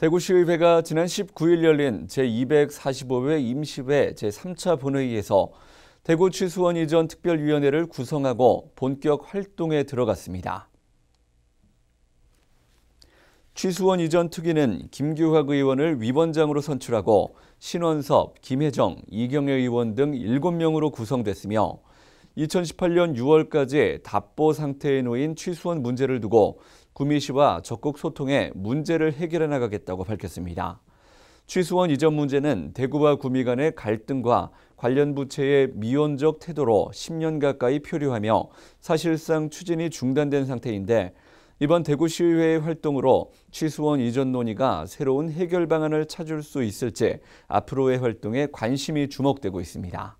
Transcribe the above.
대구시의회가 지난 19일 열린 제245회 임시회 제3차 본회의에서 대구 취수원 이전 특별위원회를 구성하고 본격 활동에 들어갔습니다. 취수원 이전 특위는 김규학 의원을 위원장으로 선출하고 신원섭, 김혜정, 이경혜 의원 등 7명으로 구성됐으며 2018년 6월까지 답보 상태에 놓인 취수원 문제를 두고 구미시와 적극 소통해 문제를 해결해 나가겠다고 밝혔습니다. 취수원 이전 문제는 대구와 구미 간의 갈등과 관련 부채의 미온적 태도로 10년 가까이 표류하며 사실상 추진이 중단된 상태인데 이번 대구시의회의 활동으로 취수원 이전 논의가 새로운 해결 방안을 찾을 수 있을지 앞으로의 활동에 관심이 주목되고 있습니다.